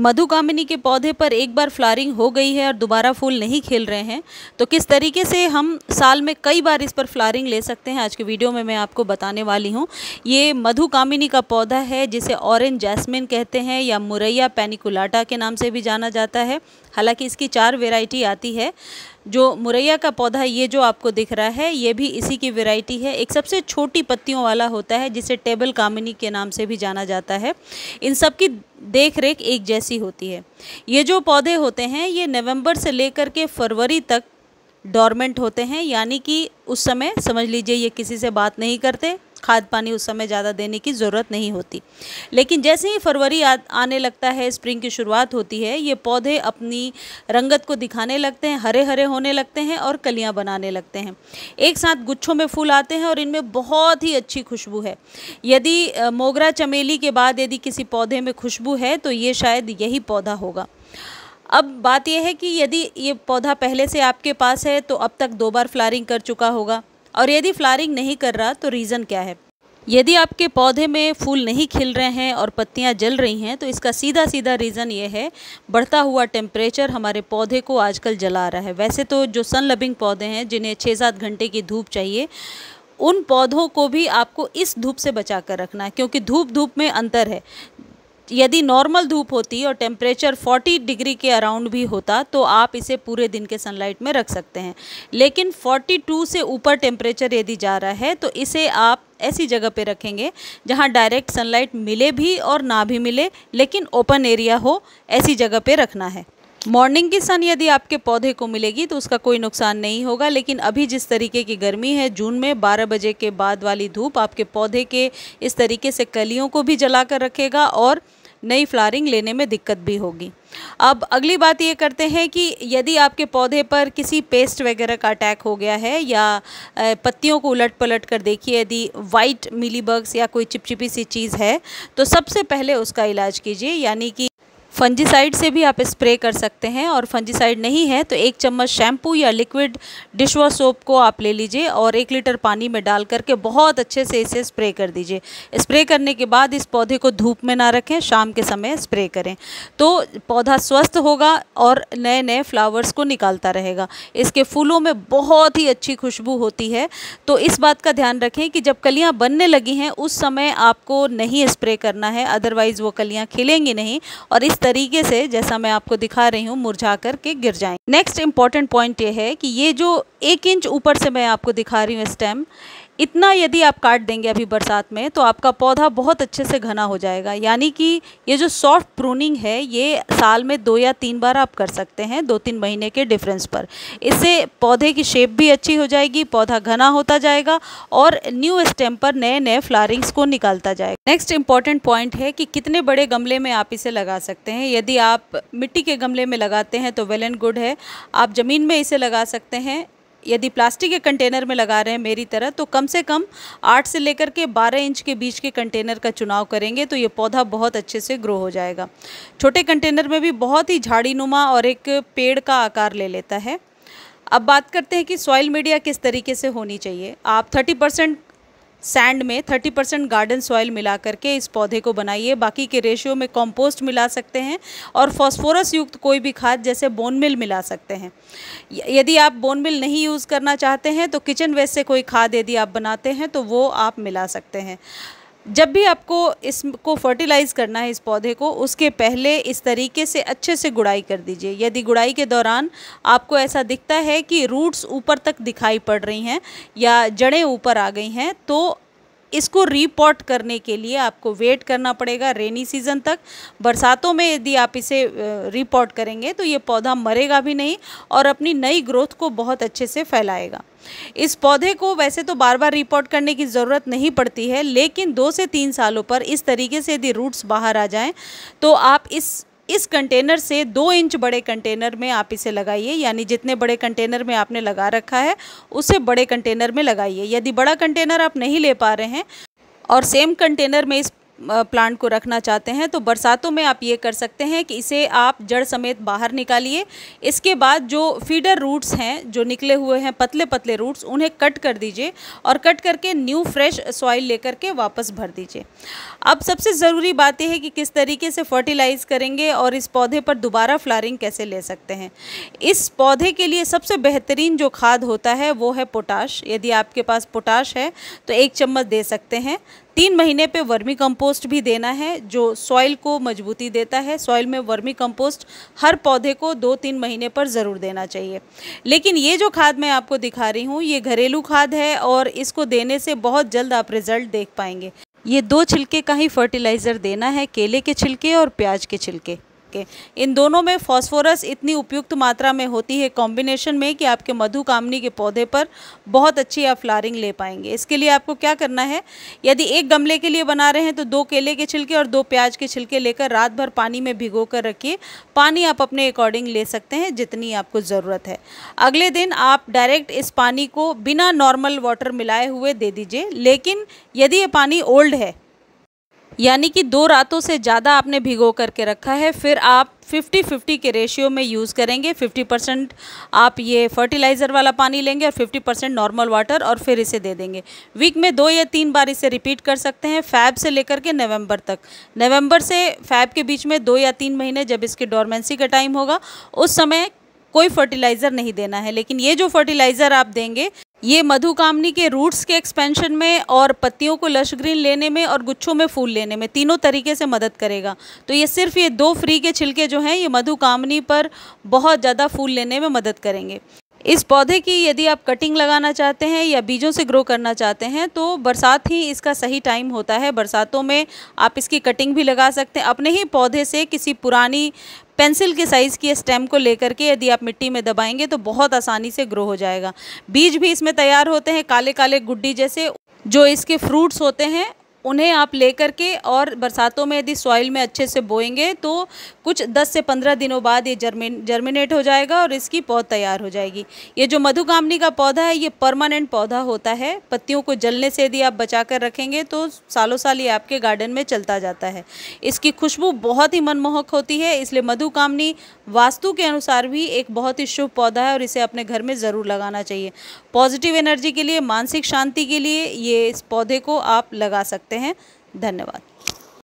मधुकामिनी के पौधे पर एक बार फ्लारिंग हो गई है और दोबारा फूल नहीं खिल रहे हैं तो किस तरीके से हम साल में कई बार इस पर फ्लारिंग ले सकते हैं आज के वीडियो में मैं आपको बताने वाली हूँ ये मधुकामिनी का पौधा है जिसे ऑरेंज जैस्मिन कहते हैं या मुरैया पैनिकुलाटा के नाम से भी जाना जाता है हालाँकि इसकी चार वेराइटी आती है जो मुरैया का पौधा ये जो आपको दिख रहा है ये भी इसी की वेराइटी है एक सबसे छोटी पत्तियों वाला होता है जिसे टेबल कामिनी के नाम से भी जाना जाता है इन सब की देख रेख एक जैसी होती है ये जो पौधे होते हैं ये नवंबर से लेकर के फरवरी तक डॉर्मेंट होते हैं यानी कि उस समय समझ लीजिए ये किसी से बात नहीं करते खाद पानी उस समय ज़्यादा देने की ज़रूरत नहीं होती लेकिन जैसे ही फरवरी आ, आने लगता है स्प्रिंग की शुरुआत होती है ये पौधे अपनी रंगत को दिखाने लगते हैं हरे हरे होने लगते हैं और कलियाँ बनाने लगते हैं एक साथ गुच्छों में फूल आते हैं और इनमें बहुत ही अच्छी खुशबू है यदि मोगरा चमेली के बाद यदि किसी पौधे में खुशबू है तो ये शायद यही पौधा होगा अब बात यह है कि यदि ये पौधा पहले से आपके पास है तो अब तक दो बार फ्लारिंग कर चुका होगा और यदि फ्लारिंग नहीं कर रहा तो रीज़न क्या है यदि आपके पौधे में फूल नहीं खिल रहे हैं और पत्तियां जल रही हैं तो इसका सीधा सीधा रीज़न ये है बढ़ता हुआ टेम्परेचर हमारे पौधे को आजकल जला रहा है वैसे तो जो सन लविंग पौधे हैं जिन्हें छः सात घंटे की धूप चाहिए उन पौधों को भी आपको इस धूप से बचा कर रखना है क्योंकि धूप धूप में अंतर है यदि नॉर्मल धूप होती और टेम्परेचर 40 डिग्री के अराउंड भी होता तो आप इसे पूरे दिन के सनलाइट में रख सकते हैं लेकिन 42 से ऊपर टेम्परेचर यदि जा रहा है तो इसे आप ऐसी जगह पे रखेंगे जहाँ डायरेक्ट सनलाइट मिले भी और ना भी मिले लेकिन ओपन एरिया हो ऐसी जगह पर रखना है मॉर्निंग की सन यदि आपके पौधे को मिलेगी तो उसका कोई नुकसान नहीं होगा लेकिन अभी जिस तरीके की गर्मी है जून में 12 बजे के बाद वाली धूप आपके पौधे के इस तरीके से कलियों को भी जला कर रखेगा और नई फ्लारिंग लेने में दिक्कत भी होगी अब अगली बात ये करते हैं कि यदि आपके पौधे पर किसी पेस्ट वगैरह का अटैक हो गया है या पत्तियों को उलट पलट कर देखिए यदि वाइट मिलीबग्स या कोई चिपचिपी सी चीज़ है तो सबसे पहले उसका इलाज कीजिए यानी कि फंजीसाइड से भी आप स्प्रे कर सकते हैं और फंजीसाइड नहीं है तो एक चम्मच शैम्पू या लिक्विड डिश वॉश सोप को आप ले लीजिए और एक लीटर पानी में डाल करके बहुत अच्छे से इसे स्प्रे कर दीजिए स्प्रे करने के बाद इस पौधे को धूप में ना रखें शाम के समय स्प्रे करें तो पौधा स्वस्थ होगा और नए नए फ्लावर्स को निकालता रहेगा इसके फूलों में बहुत ही अच्छी खुशबू होती है तो इस बात का ध्यान रखें कि जब कलियाँ बनने लगी हैं उस समय आपको नहीं स्प्रे करना है अदरवाइज़ वो कलियाँ खिलेंगी नहीं और इस तरीके से जैसा मैं आपको दिखा रही हूँ मुरझा करके गिर जाएं नेक्स्ट इंपॉर्टेंट पॉइंट ये है कि ये जो एक इंच ऊपर से मैं आपको दिखा रही हूँ स्टेम इतना यदि आप काट देंगे अभी बरसात में तो आपका पौधा बहुत अच्छे से घना हो जाएगा यानी कि ये जो सॉफ्ट प्रूनिंग है ये साल में दो या तीन बार आप कर सकते हैं दो तीन महीने के डिफरेंस पर इससे पौधे की शेप भी अच्छी हो जाएगी पौधा घना होता जाएगा और न्यू स्टेम पर नए नए फ्लारिंग्स को निकालता जाएगा नेक्स्ट इंपॉर्टेंट पॉइंट है कि कितने बड़े गमले में आप इसे लगा सकते हैं यदि आप मिट्टी के गमले में लगाते हैं तो वेल एंड गुड है आप ज़मीन में इसे लगा सकते हैं यदि प्लास्टिक के कंटेनर में लगा रहे हैं मेरी तरह तो कम से कम आठ से लेकर के बारह इंच के बीच के कंटेनर का चुनाव करेंगे तो ये पौधा बहुत अच्छे से ग्रो हो जाएगा छोटे कंटेनर में भी बहुत ही झाड़ी नुमा और एक पेड़ का आकार ले लेता है अब बात करते हैं कि सॉइल मीडिया किस तरीके से होनी चाहिए आप थर्टी परसेंट सैंड में 30 परसेंट गार्डन सॉइल मिला करके इस पौधे को बनाइए बाकी के रेशियो में कंपोस्ट मिला सकते हैं और फॉस्फोरस युक्त कोई भी खाद जैसे बोन मिल मिला सकते हैं यदि आप बोन मिल नहीं यूज़ करना चाहते हैं तो किचन वेस्ट से कोई खाद यदि आप बनाते हैं तो वो आप मिला सकते हैं जब भी आपको इसको फर्टिलाइज़ करना है इस पौधे को उसके पहले इस तरीके से अच्छे से गुड़ाई कर दीजिए यदि गुड़ाई के दौरान आपको ऐसा दिखता है कि रूट्स ऊपर तक दिखाई पड़ रही हैं या जड़ें ऊपर आ गई हैं तो इसको रिपोर्ट करने के लिए आपको वेट करना पड़ेगा रेनी सीज़न तक बरसातों में यदि आप इसे रिपोर्ट करेंगे तो ये पौधा मरेगा भी नहीं और अपनी नई ग्रोथ को बहुत अच्छे से फैलाएगा इस पौधे को वैसे तो बार बार रिपोर्ट करने की ज़रूरत नहीं पड़ती है लेकिन दो से तीन सालों पर इस तरीके से यदि रूट्स बाहर आ जाएं तो आप इस इस कंटेनर से दो इंच बड़े कंटेनर में आप इसे लगाइए यानी जितने बड़े कंटेनर में आपने लगा रखा है उसे बड़े कंटेनर में लगाइए यदि बड़ा कंटेनर आप नहीं ले पा रहे हैं और सेम कंटेनर में इस प्लांट को रखना चाहते हैं तो बरसातों में आप ये कर सकते हैं कि इसे आप जड़ समेत बाहर निकालिए इसके बाद जो फीडर रूट्स हैं जो निकले हुए हैं पतले पतले रूट्स उन्हें कट कर दीजिए और कट करके न्यू फ्रेश सॉइल लेकर के वापस भर दीजिए अब सबसे ज़रूरी बात यह है कि किस तरीके से फर्टिलाइज़ करेंगे और इस पौधे पर दोबारा फ्लारिंग कैसे ले सकते हैं इस पौधे के लिए सबसे बेहतरीन जो खाद होता है वो है पोटाश यदि आपके पास पोटाश है तो एक चम्मच दे सकते हैं तीन महीने पे वर्मी कंपोस्ट भी देना है जो सॉइल को मजबूती देता है सॉइल में वर्मी कंपोस्ट हर पौधे को दो तीन महीने पर ज़रूर देना चाहिए लेकिन ये जो खाद मैं आपको दिखा रही हूँ ये घरेलू खाद है और इसको देने से बहुत जल्द आप रिज़ल्ट देख पाएंगे ये दो छिलके का ही फर्टिलाइज़र देना है केले के छिलके और प्याज के छिलके के इन दोनों में फास्फोरस इतनी उपयुक्त मात्रा में होती है कॉम्बिनेशन में कि आपके मधुकामनी के पौधे पर बहुत अच्छी आप फ्लारिंग ले पाएंगे इसके लिए आपको क्या करना है यदि एक गमले के लिए बना रहे हैं तो दो केले के छिलके और दो प्याज के छिलके लेकर रात भर पानी में भिगो कर रखिए पानी आप अपने अकॉर्डिंग ले सकते हैं जितनी आपको ज़रूरत है अगले दिन आप डायरेक्ट इस पानी को बिना नॉर्मल वाटर मिलाए हुए दे दीजिए लेकिन यदि ये पानी ओल्ड है यानी कि दो रातों से ज़्यादा आपने भिगो करके रखा है फिर आप 50-50 के रेशियो में यूज़ करेंगे 50 परसेंट आप ये फर्टिलाइज़र वाला पानी लेंगे और 50 परसेंट नॉर्मल वाटर और फिर इसे दे देंगे वीक में दो या तीन बार इसे रिपीट कर सकते हैं फैब से लेकर के नवंबर तक नवंबर से फैब के बीच में दो या तीन महीने जब इसके डॉर्मेंसी का टाइम होगा उस समय कोई फर्टिलाइज़र नहीं देना है लेकिन ये जो फर्टिलाइज़र आप देंगे ये मधुकामनी के रूट्स के एक्सपेंशन में और पत्तियों को लश ग्रीन लेने में और गुच्छों में फूल लेने में तीनों तरीके से मदद करेगा तो ये सिर्फ ये दो फ्री के छिलके जो हैं ये मधुकामनी पर बहुत ज़्यादा फूल लेने में मदद करेंगे इस पौधे की यदि आप कटिंग लगाना चाहते हैं या बीजों से ग्रो करना चाहते हैं तो बरसात ही इसका सही टाइम होता है बरसातों में आप इसकी कटिंग भी लगा सकते हैं अपने ही पौधे से किसी पुरानी पेंसिल के साइज़ की स्टेम को लेकर के यदि आप मिट्टी में दबाएंगे तो बहुत आसानी से ग्रो हो जाएगा बीज भी इसमें तैयार होते हैं काले काले गुड्डी जैसे जो इसके फ्रूट्स होते हैं उन्हें आप ले करके और बरसातों में यदि सॉइल में अच्छे से बोएंगे तो कुछ 10 से 15 दिनों बाद ये जर्मिन जर्मिनेट हो जाएगा और इसकी पौध तैयार हो जाएगी ये जो मधुकामनी का पौधा है ये परमानेंट पौधा होता है पत्तियों को जलने से यदि आप बचा कर रखेंगे तो सालों साल ये आपके गार्डन में चलता जाता है इसकी खुशबू बहुत ही मनमोहक होती है इसलिए मधुकामनी वास्तु के अनुसार भी एक बहुत ही शुभ पौधा है और इसे अपने घर में ज़रूर लगाना चाहिए पॉजिटिव एनर्जी के लिए मानसिक शांति के लिए ये इस पौधे को आप लगा सकते हैं हैं धन्यवाद